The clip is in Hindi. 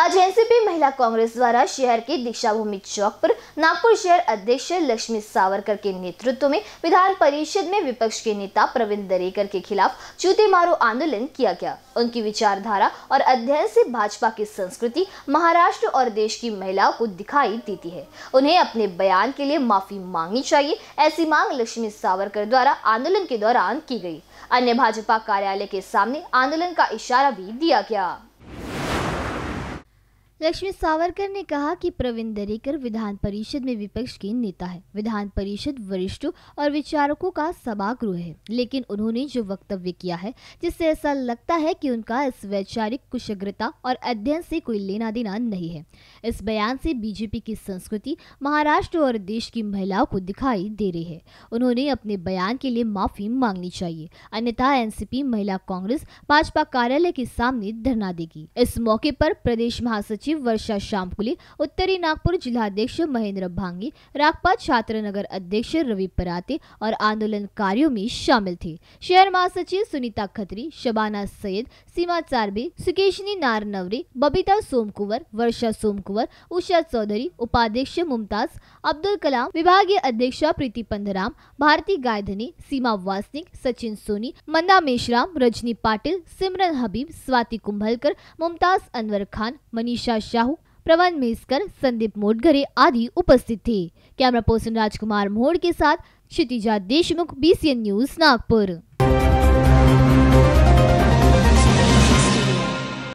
आज एनसीपी महिला कांग्रेस द्वारा शहर के भूमि चौक पर नागपुर शहर अध्यक्ष लक्ष्मी सावरकर के नेतृत्व में विधान परिषद में विपक्ष के नेता प्रवीण दरेकर के खिलाफ जूते मारो आंदोलन किया गया उनकी विचारधारा और अध्ययन से भाजपा की संस्कृति महाराष्ट्र और देश की महिलाओं को दिखाई देती है उन्हें अपने बयान के लिए माफी मांगनी चाहिए ऐसी मांग लक्ष्मी सावरकर द्वारा आंदोलन के दौरान की गयी अन्य भाजपा कार्यालय के सामने आंदोलन का इशारा भी दिया गया लक्ष्मी सावरकर ने कहा कि प्रवीण दरेकर विधान परिषद में विपक्ष के नेता है विधान परिषद वरिष्ठों और विचारकों का सभागृह है लेकिन उन्होंने जो वक्तव्य किया है जिससे ऐसा लगता है कि उनका इस वैचारिक कुशग्रता और अध्ययन से कोई लेना देना नहीं है इस बयान से बीजेपी की संस्कृति महाराष्ट्र और देश की महिलाओं को दिखाई दे रही है उन्होंने अपने बयान के लिए माफी मांगनी चाहिए अन्यथा एनसीपी महिला कांग्रेस भाजपा कार्यालय के सामने धरना देगी इस मौके पर प्रदेश महासचिव सचिव वर्षा शामकुली उत्तरी नागपुर जिलाध्यक्ष महेंद्र भांगी रागपा छात्र नगर अध्यक्ष रवि पराते और आंदोलनकारियों में शामिल थे शहर महासचिव सुनीता खत्री शबाना सैयद सीमा चारबी सुकेशनी नारनवरे बबीता सोमकुवर वर्षा सोमकुवर उषा चौधरी उपाध्यक्ष मुमताज अब्दुल कलाम विभागीय अध्यक्ष प्रीति पंधराम भारती गायधनी सीमा वासनिक सचिन सोनी मंदा मेशराम रजनी पाटिल सिमरन हबीब स्वाति कुंभलकर मुमताज अनवर खान मनीषा प्रकाश साहू प्रवन मेस्कर संदीप मोटघरे आदि उपस्थित थे कैमरा पर्सन राजकुमार मोहड़ के साथ क्षितिजा देशमुख बीसीएन न्यूज नागपुर